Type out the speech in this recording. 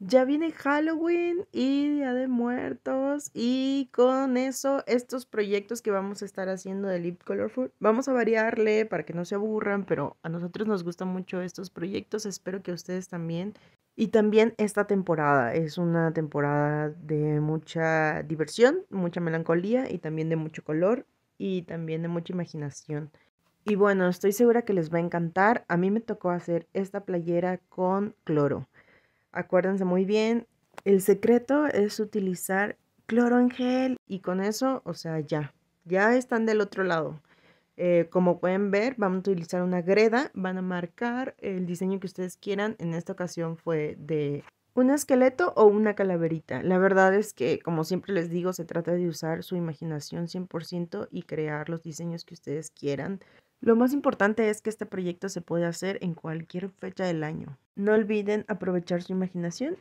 Ya viene Halloween y Día de Muertos y con eso estos proyectos que vamos a estar haciendo de Lip Colorful, vamos a variarle para que no se aburran, pero a nosotros nos gustan mucho estos proyectos, espero que a ustedes también. Y también esta temporada es una temporada de mucha diversión, mucha melancolía y también de mucho color y también de mucha imaginación. Y bueno, estoy segura que les va a encantar. A mí me tocó hacer esta playera con cloro. Acuérdense muy bien, el secreto es utilizar cloro en gel y con eso, o sea, ya, ya están del otro lado. Eh, como pueden ver, van a utilizar una greda, van a marcar el diseño que ustedes quieran. En esta ocasión fue de un esqueleto o una calaverita. La verdad es que, como siempre les digo, se trata de usar su imaginación 100% y crear los diseños que ustedes quieran. Lo más importante es que este proyecto se puede hacer en cualquier fecha del año. No olviden aprovechar su imaginación